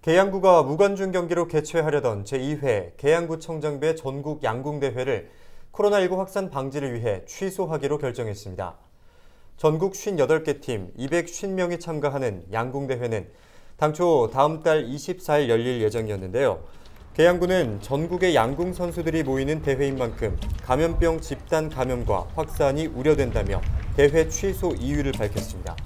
계양구가 무관중 경기로 개최하려던 제2회 계양구청장배 전국 양궁대회를 코로나19 확산 방지를 위해 취소하기로 결정했습니다. 전국 58개 팀 250명이 참가하는 양궁대회는 당초 다음 달 24일 열릴 예정이었는데요. 계양구는 전국의 양궁 선수들이 모이는 대회인 만큼 감염병 집단 감염과 확산이 우려된다며 대회 취소 이유를 밝혔습니다.